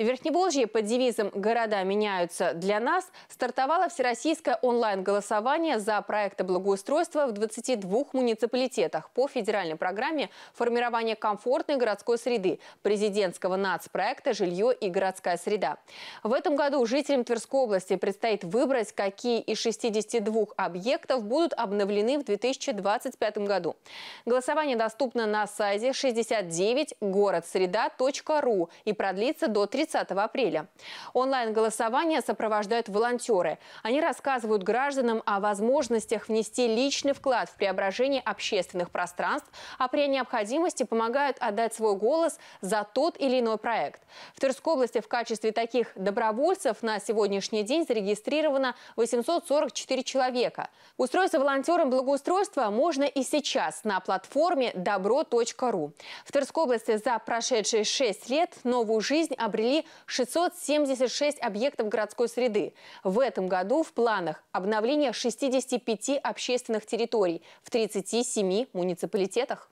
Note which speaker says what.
Speaker 1: В Верхневолжье под девизом «Города меняются для нас» стартовало всероссийское онлайн-голосование за проекты благоустройства в 22 муниципалитетах по федеральной программе формирования комфортной городской среды» президентского нацпроекта «Жилье и городская среда». В этом году жителям Тверской области предстоит выбрать, какие из 62 объектов будут обновлены в 2025 году. Голосование доступно на сайте 69 городсреда.ру и продлится до 30 30 апреля. Онлайн-голосование сопровождают волонтеры. Они рассказывают гражданам о возможностях внести личный вклад в преображение общественных пространств, а при необходимости помогают отдать свой голос за тот или иной проект. В Тверской области в качестве таких добровольцев на сегодняшний день зарегистрировано 844 человека. Устроиться волонтером благоустройства можно и сейчас на платформе добро.ру. В Тверской области за прошедшие 6 лет новую жизнь обрели приобрели 676 объектов городской среды. В этом году в планах обновление 65 общественных территорий в 37 муниципалитетах.